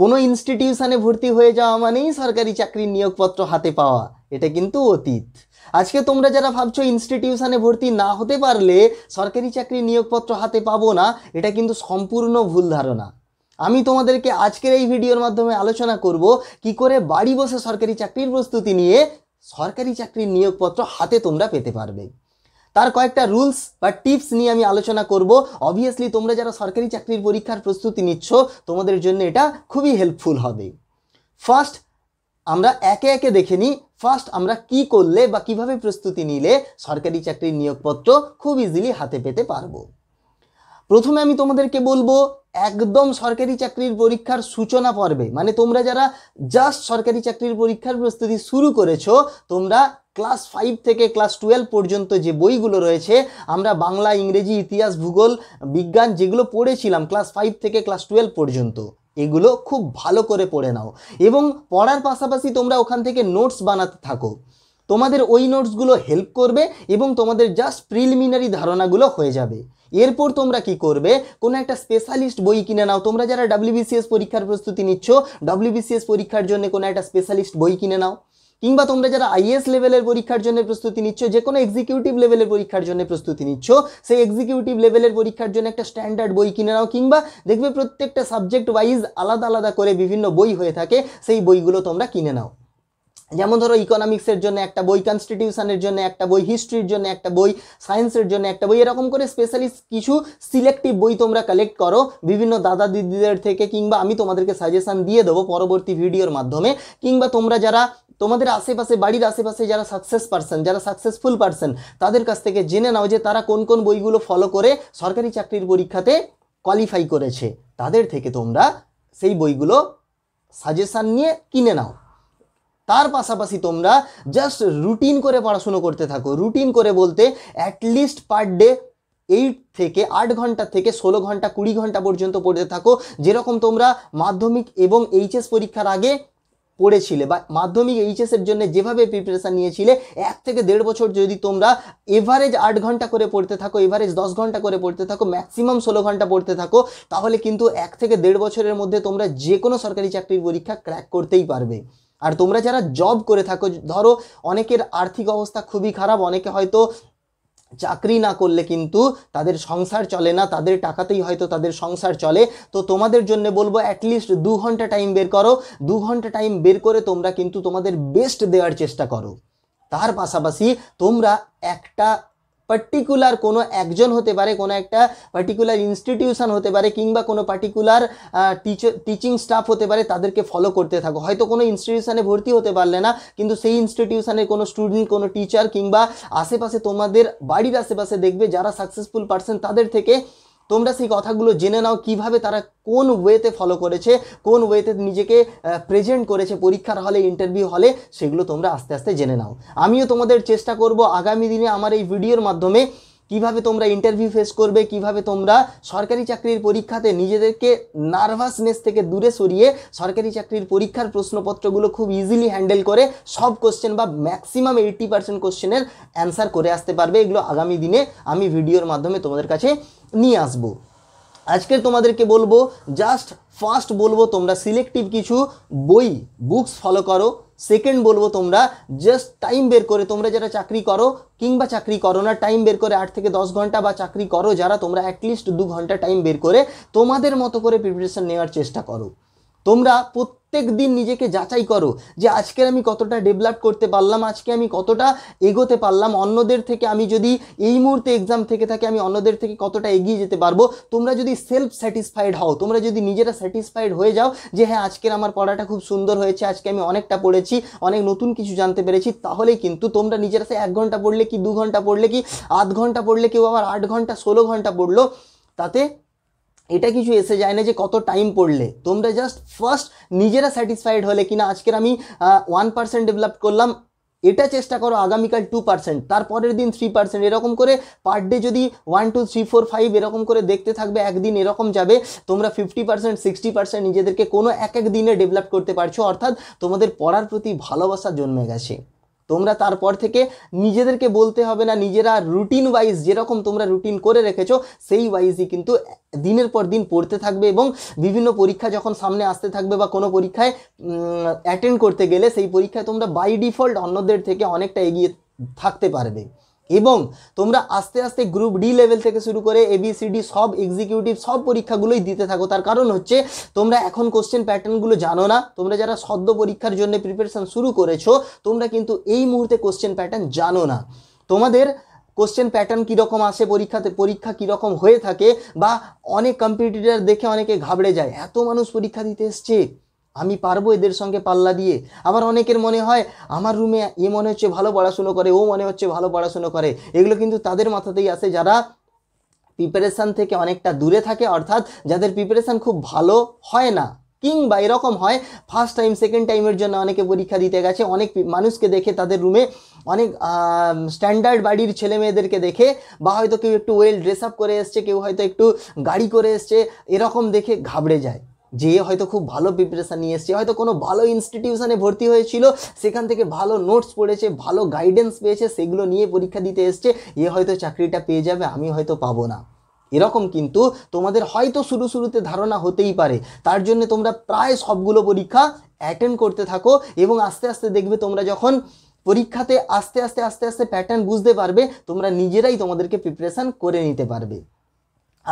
কোনো ইনস্টিটিউশনে ভর্তি হয়ে যাওয়া মানেই সরকারি চাকরির নিয়োগপত্র হাতে পাওয়া এটা কিন্তু অতীত আজকে তোমরা যারা ভাবছো ইনস্টিটিউশনে ভর্তি না হতে পারলে সরকারি চাকরির নিয়োগপত্র হাতে পাবো না এটা কিন্তু সম্পূর্ণ ভুল ধারণা আমি তোমাদেরকে আজকের এই ভিডিওর মাধ্যমে আলোচনা করব কি করে বাড়ি বসে সরকারি চাকরির প্রস্তুতি নিয়ে সরকারি চাকরির নিয়োগপত্র হাতে তোমরা পেতে পারবে তার কয়েকটা রুলস বা টিপস নিয়ে আমি আলোচনা করব অবভিয়াসলি তোমরা যারা সরকারি চাকরির পরীক্ষার প্রস্তুতি নিচ্ছ তোমাদের জন্য এটা খুবই হেল্পফুল হবে ফার্স্ট আমরা একে একে দেখে নিই ফার্স্ট আমরা কি করলে বা কিভাবে প্রস্তুতি নিলে সরকারি চাকরির নিয়োগপত্র খুব ইজিলি হাতে পেতে পারবো প্রথমে আমি তোমাদেরকে বলবো একদম সরকারি চাকরির পরীক্ষার সূচনা পর্বে মানে তোমরা যারা জাস্ট সরকারি চাকরির পরীক্ষার প্রস্তুতি শুরু করেছো তোমরা ক্লাস ফাইভ থেকে ক্লাস টুয়েলভ পর্যন্ত যে বইগুলো রয়েছে আমরা বাংলা ইংরেজি ইতিহাস ভূগোল বিজ্ঞান যেগুলো পড়েছিলাম ক্লাস ফাইভ থেকে ক্লাস টুয়েলভ পর্যন্ত এগুলো খুব ভালো করে পড়ে নাও এবং পড়ার পাশাপাশি তোমরা ওখান থেকে নোটস বানাতে থাকো তোমাদের ওই নোটসগুলো হেল্প করবে এবং তোমাদের জাস্ট প্রিলিমিনারি ধারণাগুলো হয়ে যাবে এরপর তোমরা কি করবে কোনো একটা স্পেশালিস্ট বই কিনে নাও তোমরা যারা ডাব্লিউবিসিএস পরীক্ষার প্রস্তুতি নিচ্ছ ডাব্লিউবিসিএস পরীক্ষার জন্য কোনো একটা স্পেশালিস্ট বই কিনে নাও কিংবা তোমরা যারা আইএস লেভেলের পরীক্ষার জন্য প্রস্তুতি নিচ্ছ যে কোনো এক্সিকিউটিভ লেভেলের পরীক্ষার জন্য প্রস্তুতি নিচ্ছ সেই এক্সিকিউটিভ লেভেলের পরীক্ষার জন্য একটা স্ট্যান্ডার্ড বই কিনে নাও কিংবা দেখবে প্রত্যেকটা সাবজেক্ট ওয়াইজ আলাদা আলাদা করে বিভিন্ন বই হয়ে থাকে সেই বইগুলো তোমরা কিনে নাও যেমন ধরো ইকোনমিক্সের জন্য একটা বই কনস্টিটিউশনের জন্য একটা বই হিস্ট্রির জন্য একটা বই সায়েন্সের জন্য একটা বই এরকম করে স্পেশালিস্ট কিছু সিলেক্টিভ বই তোমরা কালেক্ট করো বিভিন্ন দাদা দিদিদের থেকে কিংবা আমি তোমাদেরকে সাজেশান দিয়ে দেবো পরবর্তী ভিডিওর মাধ্যমে কিংবা তোমরা যারা তোমাদের আশেপাশে বাড়ির আশেপাশে যারা সাকসেস পার্সন যারা সাকসেসফুল পার্সন তাদের কাছ থেকে জেনে নাও যে তারা কোন কোন বইগুলো ফলো করে সরকারি চাকরির পরীক্ষাতে কোয়ালিফাই করেছে তাদের থেকে তোমরা সেই বইগুলো সাজেশান নিয়ে কিনে নাও তার পাশাপাশি তোমরা জাস্ট রুটিন করে পড়াশুনো করতে থাকো রুটিন করে বলতে অ্যাটলিস্ট পার ডে এইট থেকে আট ঘন্টা থেকে ষোলো ঘন্টা কুড়ি ঘন্টা পর্যন্ত পড়তে থাকো যেরকম তোমরা মাধ্যমিক এবং এইচএস পরীক্ষার আগে পড়েছিলে বা মাধ্যমিক এইচএসের জন্য যেভাবে প্রিপারেশান নিয়েছিলে এক থেকে দেড় বছর যদি তোমরা এভারেজ আট ঘন্টা করে পড়তে থাকো এভারেজ দশ ঘন্টা করে পড়তে থাকো ম্যাক্সিমাম ষোলো ঘন্টা পড়তে থাকো তাহলে কিন্তু এক থেকে দেড় বছরের মধ্যে তোমরা যে কোনো সরকারি চাকরির পরীক্ষা ক্র্যাক করতেই পারবে আর তোমরা যারা জব করে থাকো ধরো অনেকের আর্থিক অবস্থা খুবই খারাপ অনেকে হয়তো চাকরি না করলে কিন্তু তাদের সংসার চলে না তাদের টাকাতেই হয়তো তাদের সংসার চলে তো তোমাদের জন্য বলবো অ্যাটলিস্ট দু ঘন্টা টাইম বের করো দু ঘন্টা টাইম বের করে তোমরা কিন্তু তোমাদের বেস্ট দেওয়ার চেষ্টা করো তার পাশাপাশি তোমরা একটা পার্টিকুলার কোনো একজন হতে পারে কোনো একটা পার্টিকুলার ইনস্টিটিউশন হতে পারে কিংবা কোনো পার্টিকুলার টিচার টিচিং স্টাফ হতে পারে তাদেরকে ফলো করতে থাকো হয়তো কোনো ইনস্টিটিউশনে ভর্তি হতে পারলে না কিন্তু সেই ইনস্টিটিউশনের কোনো স্টুডেন্ট কোনো টিচার কিংবা আশেপাশে তোমাদের বাড়ির আশেপাশে দেখবে যারা সাকসেসফুল পার্সন তাদের থেকে তোমরা সেই কথাগুলো জেনে নাও কিভাবে তারা কোন ওয়েতে ফলো করেছে কোন ওয়েতে নিজেকে প্রেজেন্ট করেছে পরীক্ষার হলে ইন্টারভিউ হলে সেগুলো তোমরা আস্তে আস্তে জেনে নাও আমিও তোমাদের চেষ্টা করব আগামী দিনে আমার এই ভিডিওর মাধ্যমে কিভাবে তোমরা ইন্টারভিউ ফেস করবে কিভাবে তোমরা সরকারি চাকরির পরীক্ষাতে নিজেদেরকে নার্ভাসনেস থেকে দূরে সরিয়ে সরকারি চাকরির পরীক্ষার প্রশ্নপত্রগুলো খুব ইজিলি হ্যান্ডেল করে সব কোশ্চেন বা ম্যাক্সিমাম এইট্টি পার্সেন্ট কোশ্চেনের অ্যান্সার করে আসতে পারবে এগুলো আগামী দিনে আমি ভিডিওর মাধ্যমে তোমাদের কাছে নিয়ে আসবো আজকে তোমাদেরকে বলবো জাস্ট ফার্স্ট বলবো তোমরা সিলেক্টিভ কিছু বই বুকস ফলো করো সেকেন্ড বলবো তোমরা জাস্ট টাইম বের করে তোমরা যারা চাকরি করো কিংবা চাকরি করো না টাইম বের করে আট থেকে দশ ঘন্টা বা চাকরি করো যারা তোমরা অ্যাটলিস্ট দু ঘন্টা টাইম বের করে তোমাদের মতো করে প্রিপারেশান নেওয়ার চেষ্টা করো তোমরা প্রত্যেক দিন নিজেকে যাচাই করো যে আজকের আমি কতটা ডেভেলপ করতে পারলাম আজকে আমি কতটা এগোতে পারলাম অন্যদের থেকে আমি যদি এই মুহূর্তে এক্সাম থেকে থাকে আমি অন্যদের থেকে কতটা এগিয়ে যেতে পারবো তোমরা যদি সেলফ স্যাটিসফাইড হও তোমরা যদি নিজেরা স্যাটিসফাইড হয়ে যাও যে হ্যাঁ আজকের আমার পড়াটা খুব সুন্দর হয়েছে আজকে আমি অনেকটা পড়েছি অনেক নতুন কিছু জানতে পেরেছি তাহলেই কিন্তু তোমরা নিজেরা সে এক ঘন্টা পড়লে কি দু ঘন্টা পড়লে কি আধ ঘন্টা পড়লে কেউ আবার আট ঘন্টা ষোলো ঘন্টা পড়লো তাতে এটা কিছু এসে যায় না যে কত টাইম পড়লে তোমরা জাস্ট ফার্স্ট নিজেরা স্যাটিসফাইড হলে কিনা আজকের আমি ওয়ান পার্সেন্ট ডেভেলপ করলাম এটা চেষ্টা করো আগামীকাল টু পার্সেন্ট তারপরের দিন থ্রি পার্সেন্ট এরকম করে পার ডে যদি one two three four five এরকম করে দেখতে থাকবে একদিন এরকম যাবে তোমরা ফিফটি পার্সেন্ট সিক্সটি পার্সেন্ট নিজেদেরকে কোনো এক এক দিনে ডেভেলপ করতে পারছো অর্থাৎ তোমাদের পড়ার প্রতি ভালোবাসা জন্মে গেছে তোমরা তারপর থেকে নিজেদেরকে বলতে হবে না নিজেরা রুটিন ওয়াইজ যেরকম তোমরা রুটিন করে রেখেছো সেই ওয়াইজই কিন্তু দিনের পর দিন পড়তে থাকবে এবং বিভিন্ন পরীক্ষা যখন সামনে আসতে থাকবে বা কোনো পরীক্ষায় অ্যাটেন্ড করতে গেলে সেই পরীক্ষায় তোমরা বাই ডিফল্ট অন্যদের থেকে অনেকটা এগিয়ে থাকতে পারবে এবং তোমরা আস্তে আস্তে গ্রুপ ডি লেভেল থেকে শুরু করে এবিসিডি সব এক্সিকিউটিভ সব পরীক্ষাগুলোই দিতে থাকো তার কারণ হচ্ছে তোমরা এখন কোশ্চেন প্যাটার্নগুলো জানো না তোমরা যারা সদ্য পরীক্ষার জন্য প্রিপারেশান শুরু করেছো তোমরা কিন্তু এই মুহূর্তে কোশ্চেন প্যাটার্ন জানো না তোমাদের কোশ্চেন প্যাটার্ন কীরকম আসে পরীক্ষাতে পরীক্ষা কীরকম হয়ে থাকে বা অনেক কম্পিটিটার দেখে অনেকে ঘাবড়ে যায় এত মানুষ পরীক্ষা দিতে এসছে আমি পারবো এদের সঙ্গে পাল্লা দিয়ে আবার অনেকের মনে হয় আমার রুমে এ মনে হচ্ছে ভালো পড়াশুনো করে ও মনে হচ্ছে ভালো পড়াশুনো করে এগুলো কিন্তু তাদের মাথাতেই আসে যারা প্রিপারেশান থেকে অনেকটা দূরে থাকে অর্থাৎ যাদের প্রিপারেশান খুব ভালো হয় না কিংবা এরকম হয় ফার্স্ট টাইম সেকেন্ড টাইমের জন্য অনেকে পরীক্ষা দিতে গেছে অনেক মানুষকে দেখে তাদের রুমে অনেক স্ট্যান্ডার্ড বাড়ির ছেলে মেয়েদেরকে দেখে বা হয়তো কেউ একটু ওয়েল ড্রেস আপ করে এসছে কেউ হয়তো একটু গাড়ি করে এসছে এরকম দেখে ঘাবড়ে যায় যে হয়তো খুব ভালো প্রিপারেশান নিয়ে এসছে হয়তো কোনো ভালো ইনস্টিটিউশনে ভর্তি হয়েছিল সেখান থেকে ভালো নোটস পড়েছে ভালো গাইডেন্স পেয়েছে সেগুলো নিয়ে পরীক্ষা দিতে এসছে এ হয়তো চাকরিটা পেয়ে যাবে আমি হয়তো পাবো না এরকম কিন্তু তোমাদের হয়তো শুরু শুরুতে ধারণা হতেই পারে তার জন্য তোমরা প্রায় সবগুলো পরীক্ষা অ্যাটেন্ড করতে থাকো এবং আস্তে আস্তে দেখবে তোমরা যখন পরীক্ষাতে আস্তে আস্তে আস্তে আস্তে প্যাটার্ন বুঝতে পারবে তোমরা নিজেরাই তোমাদেরকে প্রিপারেশান করে নিতে পারবে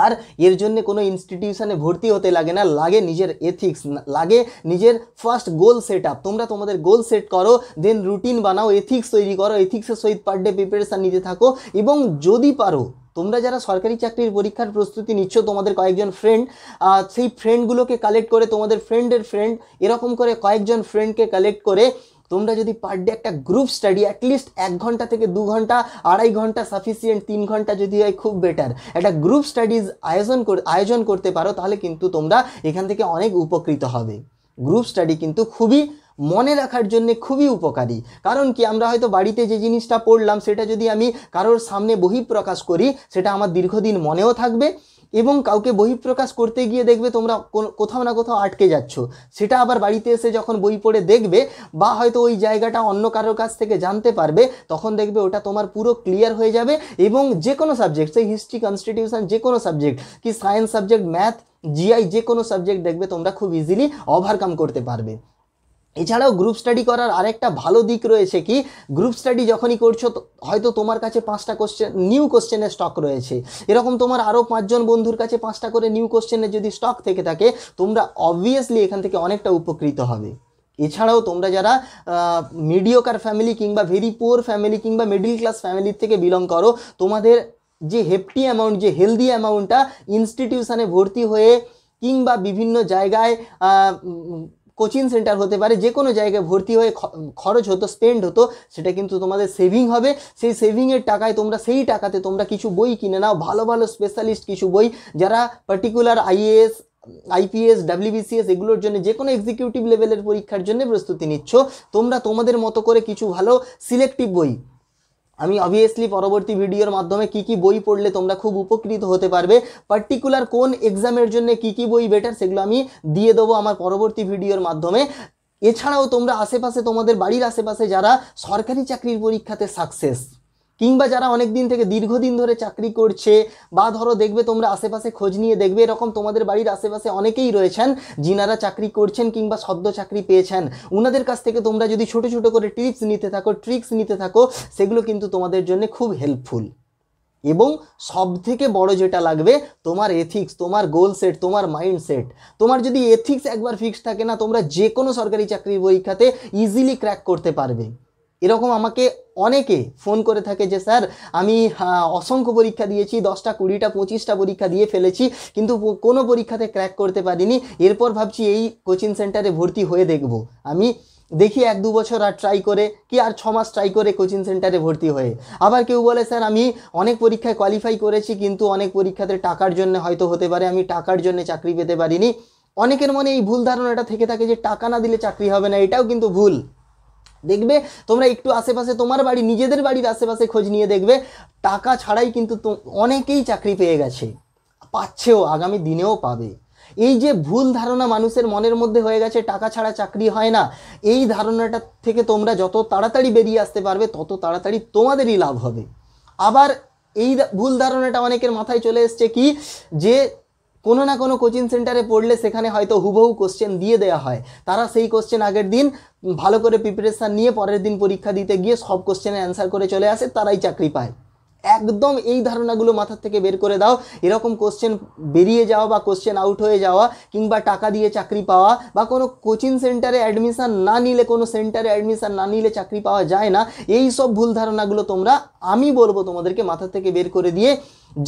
আর এর জন্য কোনো ইনস্টিটিউশনে ভর্তি হতে লাগে না লাগে নিজের এথিক্স লাগে নিজের ফার্স্ট গোল সেট আপ তোমরা তোমাদের গোল সেট করো দেন রুটিন বানাও এথিক্স তৈরি করো এথিক্সের সহিত পার ডে প্রিপারেশান নিতে থাকো এবং যদি পারো তোমরা যারা সরকারি চাকরির পরীক্ষার প্রস্তুতি নিচ্ছ তোমাদের কয়েকজন ফ্রেন্ড সেই ফ্রেন্ডগুলোকে কালেক্ট করে তোমাদের ফ্রেন্ডের ফ্রেন্ড এরকম করে কয়েকজন ফ্রেন্ডকে কালেক্ট করে তোমরা যদি পার ডে একটা গ্রুপ স্টাডি অ্যাটলিস্ট এক ঘন্টা থেকে দু ঘন্টা আড়াই ঘন্টা সাফিসিয়েন্ট তিন ঘন্টা যদি হয় খুব বেটার একটা গ্রুপ স্টাডিজ আয়োজন আয়োজন করতে পারো তাহলে কিন্তু তোমরা এখান থেকে অনেক উপকৃত হবে গ্রুপ স্টাডি কিন্তু খুবই মনে রাখার জন্য খুবই উপকারী কারণ কি আমরা হয়তো বাড়িতে যে জিনিসটা পড়লাম সেটা যদি আমি কারোর সামনে বহিঃপ্রকাশ করি সেটা আমার দীর্ঘদিন মনেও থাকবে এবং কাউকে বহিঃপ্রকাশ করতে গিয়ে দেখবে তোমরা কোথাও না কোথাও আটকে যাচ্ছ সেটা আবার বাড়িতে এসে যখন বই পড়ে দেখবে বা হয়তো ওই জায়গাটা অন্য কারোর কাছ থেকে জানতে পারবে তখন দেখবে ওটা তোমার পুরো ক্লিয়ার হয়ে যাবে এবং যে কোনো সাবজেক্ট সেই হিস্ট্রি কনস্টিটিউশন যে কোনো সাবজেক্ট কি সায়েন্স সাবজেক্ট ম্যাথ জিআই যে কোনো সাবজেক্ট দেখবে তোমরা খুব ইজিলি ওভারকাম করতে পারবে এছাড়াও গ্রুপ স্টাডি করার আরেকটা ভালো দিক রয়েছে কি গ্রুপ স্টাডি যখনই করছো হয়তো তোমার কাছে পাঁচটা কোশ্চেন নিউ কোশ্চেনের স্টক রয়েছে এরকম তোমার আরও পাঁচজন বন্ধুর কাছে পাঁচটা করে নিউ কোশ্চেনের যদি স্টক থেকে থাকে তোমরা অবভিয়াসলি এখান থেকে অনেকটা উপকৃত হবে এছাড়াও তোমরা যারা মিডিওকার ফ্যামিলি কিংবা ভেরি পুয়ার ফ্যামিলি কিংবা মিডিল ক্লাস ফ্যামিলির থেকে বিলং করো তোমাদের যে হেপটি অ্যামাউন্ট যে হেলদি অ্যামাউন্টটা ইনস্টিটিউশানে ভর্তি হয়ে কিংবা বিভিন্ন জায়গায় কোচিং সেন্টার হতে পারে যে কোনো জায়গায় ভর্তি হয়ে খরচ হতো স্পেন্ড হতো সেটা কিন্তু তোমাদের সেভিং হবে সেই সেভিংয়ের টাকায় তোমরা সেই টাকাতে তোমরা কিছু বই কিনে নাও ভালো ভালো স্পেশালিস্ট কিছু বই যারা পার্টিকুলার আইএএস আইপিএস ডাব্লিউবিসিএস এগুলোর জন্য যে কোনো এক্সিকিউটিভ লেভেলের পরীক্ষার জন্য প্রস্তুতি নিচ্ছ তোমরা তোমাদের মতো করে কিছু ভালো সিলেক্টিভ বই আমি অবভিয়াসলি পরবর্তী ভিডিওর মাধ্যমে কি কি বই পড়লে তোমরা খুব উপকৃত হতে পারবে পার্টিকুলার কোন এক্সামের জন্য কি কি বই বেটার সেগুলো আমি দিয়ে দেবো আমার পরবর্তী ভিডিওর মাধ্যমে এছাড়াও তোমরা আশেপাশে তোমাদের বাড়ির আশেপাশে যারা সরকারি চাকরির পরীক্ষাতে সাকসেস কিংবা যারা অনেক দিন থেকে দীর্ঘদিন ধরে চাকরি করছে বা ধরো দেখবে তোমরা আশেপাশে খোঁজ নিয়ে দেখবে এরকম তোমাদের বাড়ির আশেপাশে অনেকেই রয়েছেন যিনারা চাকরি করছেন কিংবা সদ্য চাকরি পেয়েছেন ওনাদের কাছ থেকে তোমরা যদি ছোট ছোট করে টিপস নিতে থাকো ট্রিক্স নিতে থাকো সেগুলো কিন্তু তোমাদের জন্য খুব হেল্পফুল এবং সব থেকে বড় যেটা লাগবে তোমার এথিক্স তোমার গোল সেট তোমার মাইন্ডসেট তোমার যদি এথিক্স একবার ফিক্স থাকে না তোমরা যে কোনো সরকারি চাকরির পরীক্ষাতে ইজিলি ক্র্যাক করতে পারবে এরকম আমাকে অনেকে ফোন করে থাকে যে স্যার আমি অসংখ্য পরীক্ষা দিয়েছি দশটা কুড়িটা পঁচিশটা পরীক্ষা দিয়ে ফেলেছি কিন্তু কোনো পরীক্ষাতে ক্র্যাক করতে পারিনি এরপর ভাবছি এই কোচিং সেন্টারে ভর্তি হয়ে দেখব আমি দেখি এক দু বছর আর ট্রাই করে কি আর ছ মাস ট্রাই করে কোচিং সেন্টারে ভর্তি হয়ে আবার কেউ বলে স্যার আমি অনেক পরীক্ষায় কোয়ালিফাই করেছি কিন্তু অনেক পরীক্ষাতে টাকার জন্য হয়তো হতে পারে আমি টাকার জন্য চাকরি পেতে পারিনি অনেকের মনে এই ভুল ধারণাটা থেকে থাকে যে টাকা না দিলে চাকরি হবে না এটাও কিন্তু ভুল দেখবে তোমরা একটু আশেপাশে তোমার বাড়ি নিজেদের বাড়ির আশেপাশে খোঁজ নিয়ে দেখবে টাকা ছাড়াই কিন্তু অনেকেই চাকরি পেয়ে গেছে পাচ্ছেও আগামী দিনেও পাবে এই যে ভুল ধারণা মানুষের মনের মধ্যে হয়ে গেছে টাকা ছাড়া চাকরি হয় না এই ধারণাটা থেকে তোমরা যত তাড়াতাড়ি বেরিয়ে আসতে পারবে তত তাড়াতাড়ি তোমাদেরই লাভ হবে আবার এই ভুল ধারণাটা অনেকের মাথায় চলে এসছে কি যে কোনো না কোনো কোচিং সেন্টারে পড়লে সেখানে হয়তো হুবহু কোশ্চেন দিয়ে দেওয়া হয় তারা সেই কোশ্চেন আগের দিন ভালো করে প্রিপারেশান নিয়ে পরের দিন পরীক্ষা দিতে গিয়ে সব কোশ্চেনের অ্যান্সার করে চলে আসে তারাই চাকরি পায় একদম এই ধারণাগুলো মাথার থেকে বের করে দাও এরকম কোশ্চেন বেরিয়ে যাওয়া বা কোশ্চেন আউট হয়ে যাওয়া কিংবা টাকা দিয়ে চাকরি পাওয়া বা কোনো কোচিং সেন্টারে অ্যাডমিশান না নিলে কোনো সেন্টারে অ্যাডমিশান না নিলে চাকরি পাওয়া যায় না এই সব ভুল ধারণাগুলো তোমরা আমি বলবো তোমাদেরকে মাথা থেকে বের করে দিয়ে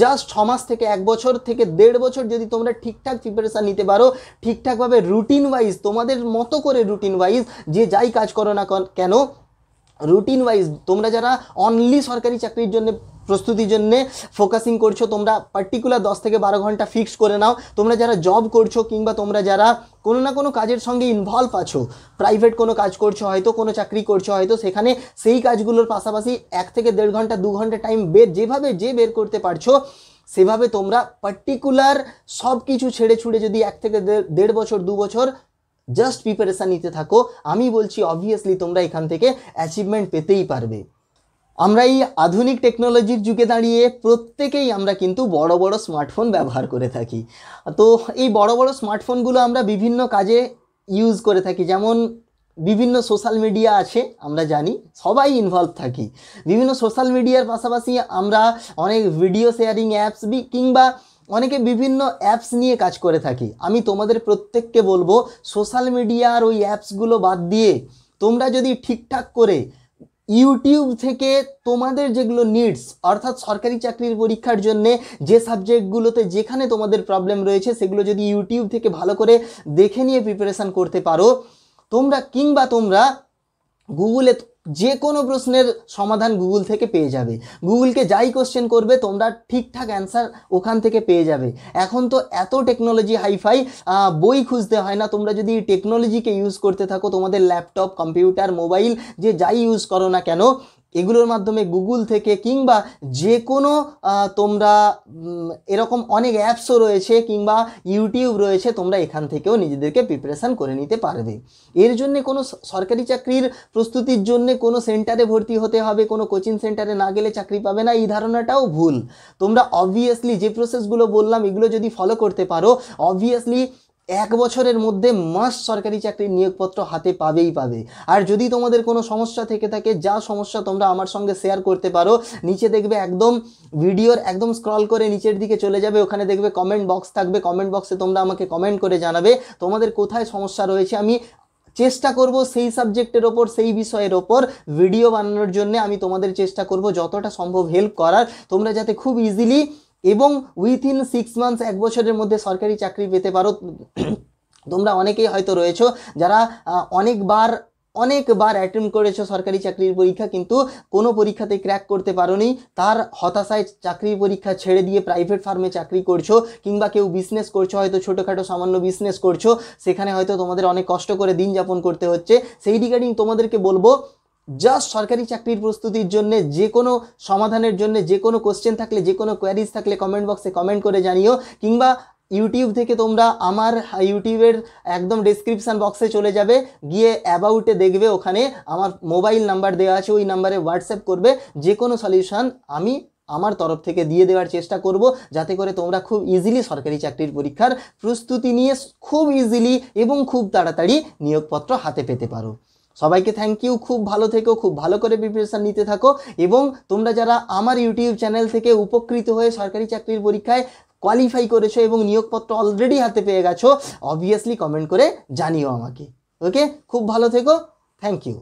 জাস্ট ছ মাস থেকে এক বছর থেকে দেড় বছর যদি তোমরা ঠিকঠাক প্রিপারেশান নিতে পারো ঠিকঠাকভাবে রুটিন ওয়াইজ তোমাদের মতো করে রুটিন ওয়াইজ যে যাই কাজ করো না কেন রুটিন ওয়াইজ তোমরা যারা অনলি সরকারি চাকরির জন্য প্রস্তুতির জন্যে ফোকাসিং করছো তোমরা পার্টিকুলার দশ থেকে বারো ঘন্টা ফিক্স করে নাও তোমরা যারা জব করছো কিংবা তোমরা যারা কোনো না কোনো কাজের সঙ্গে ইনভলভ আছো প্রাইভেট কোনো কাজ করছো হয়তো কোনো চাকরি করছো হয়তো সেখানে সেই কাজগুলোর পাশাপাশি এক থেকে দেড় ঘন্টা দু ঘন্টা টাইম বের যেভাবে যে বের করতে পারছো সেভাবে তোমরা পার্টিকুলার সব কিছু ছেড়ে ছুড়ে যদি এক থেকে দেড় বছর দু বছর জাস্ট প্রিপারেশান নিতে থাকো আমি বলছি অবভিয়াসলি তোমরা এখান থেকে অ্যাচিভমেন্ট পেতেই পারবে আমরা এই আধুনিক টেকনোলজির যুগে দাঁড়িয়ে প্রত্যেকেই আমরা কিন্তু বড় বড় স্মার্টফোন ব্যবহার করে থাকি তো এই বড় বড় স্মার্টফোনগুলো আমরা বিভিন্ন কাজে ইউজ করে থাকি যেমন বিভিন্ন সোশ্যাল মিডিয়া আছে আমরা জানি সবাই ইনভলভ থাকি বিভিন্ন সোশ্যাল মিডিয়ার পাশাপাশি আমরা অনেক ভিডিও শেয়ারিং অ্যাপস কিংবা অনেকে বিভিন্ন অ্যাপস নিয়ে কাজ করে থাকি আমি তোমাদের প্রত্যেককে বলবো সোশ্যাল মিডিয়ার ওই অ্যাপসগুলো বাদ দিয়ে তোমরা যদি ঠিকঠাক করে ইউটিউব থেকে তোমাদের যেগুলো নিডস অর্থাৎ সরকারি চাকরির পরীক্ষার জন্যে যে সাবজেক্টগুলোতে যেখানে তোমাদের প্রবলেম রয়েছে সেগুলো যদি ইউটিউব থেকে ভালো করে দেখে নিয়ে প্রিপারেশান করতে পারো তোমরা কিংবা তোমরা গুগলে যে কোনো প্রশ্নের সমাধান গুগল থেকে পেয়ে যাবে গুগলকে যাই কোশ্চেন করবে তোমরা ঠিকঠাক অ্যান্সার ওখান থেকে পেয়ে যাবে এখন তো এত টেকনোলজি হাইফাই বই খুঁজতে হয় না তোমরা যদি টেকনোলজিকে ইউজ করতে থাকো তোমাদের ল্যাপটপ কম্পিউটার মোবাইল যে যাই ইউজ করো না কেন এগুলোর মাধ্যমে গুগল থেকে কিংবা যে কোনো তোমরা এরকম অনেক অ্যাপসও রয়েছে কিংবা ইউটিউব রয়েছে তোমরা এখান থেকেও নিজেদেরকে প্রিপারেশান করে নিতে পারবে এর জন্য কোনো সরকারি চাকরির প্রস্তুতির জন্য কোনো সেন্টারে ভর্তি হতে হবে কোনো কোচিং সেন্টারে না গেলে চাকরি পাবে না এই ধারণাটাও ভুল তোমরা অবভিয়াসলি যে প্রসেসগুলো বললাম এগুলো যদি ফলো করতে পারো অবভিয়াসলি এক বছরের মধ্যে মাস সরকারি চাকরির নিয়োগপত্র হাতে পাবেই পাবে আর যদি তোমাদের কোনো সমস্যা থেকে থাকে যা সমস্যা তোমরা আমার সঙ্গে শেয়ার করতে পারো নিচে দেখবে একদম ভিডিওর একদম স্ক্রল করে নিচের দিকে চলে যাবে ওখানে দেখবে কমেন্ট বক্স থাকবে কমেন্ট বক্সে তোমরা আমাকে কমেন্ট করে জানাবে তোমাদের কোথায় সমস্যা রয়েছে আমি চেষ্টা করব সেই সাবজেক্টের ওপর সেই বিষয়ের ওপর ভিডিও বানানোর জন্য আমি তোমাদের চেষ্টা করব যতটা সম্ভব হেল্প করার তোমরা যাতে খুব ইজিলি এবং উইথিন সিক্স মান্থস এক বছরের মধ্যে সরকারি চাকরি পেতে পারো তোমরা অনেকেই হয়তো রয়েছো যারা অনেকবার অনেকবার অ্যাটেম্প করেছো সরকারি চাকরির পরীক্ষা কিন্তু কোনো পরীক্ষাতে ক্র্যাক করতে পারো তার হতাশায় চাকরির পরীক্ষা ছেড়ে দিয়ে প্রাইভেট ফার্মে চাকরি করছো কিংবা কেউ বিজনেস করছো হয়তো ছোটোখাটো সামান্য বিজনেস করছো সেখানে হয়তো তোমাদের অনেক কষ্ট করে দিন যাপন করতে হচ্ছে সেই রিগার্ডিং তোমাদেরকে বলবো জাস্ট সরকারি চাকরির প্রস্তুতির জন্য যে কোনো সমাধানের জন্য যে কোনো কোশ্চেন থাকলে যে কোনো কোয়ারিজ থাকলে কমেন্ট বক্সে কমেন্ট করে জানিও কিংবা ইউটিউব থেকে তোমরা আমার ইউটিউবের একদম ডিসক্রিপশান বক্সে চলে যাবে গিয়ে অ্যাবাউটে দেখবে ওখানে আমার মোবাইল নাম্বার দেওয়া আছে ওই নাম্বারে হোয়াটসঅ্যাপ করবে যে কোনো সলিউশান আমি আমার তরফ থেকে দিয়ে দেওয়ার চেষ্টা করব যাতে করে তোমরা খুব ইজিলি সরকারি চাকরির পরীক্ষার প্রস্তুতি নিয়ে খুব ইজিলি এবং খুব তাড়াতাড়ি নিয়োগপত্র হাতে পেতে পারো সবাইকে থ্যাংক ইউ খুব ভালো থেকো খুব ভালো করে প্রিপারেশান নিতে থাকো এবং তোমরা যারা আমার ইউটিউব চ্যানেল থেকে উপকৃত হয়ে সরকারি চাকরির পরীক্ষায় কোয়ালিফাই করেছো এবং নিয়োগপত্র অলরেডি হাতে পেয়ে গেছো অবভিয়াসলি কমেন্ট করে জানিও আমাকে ওকে খুব ভালো থেকো থ্যাংক ইউ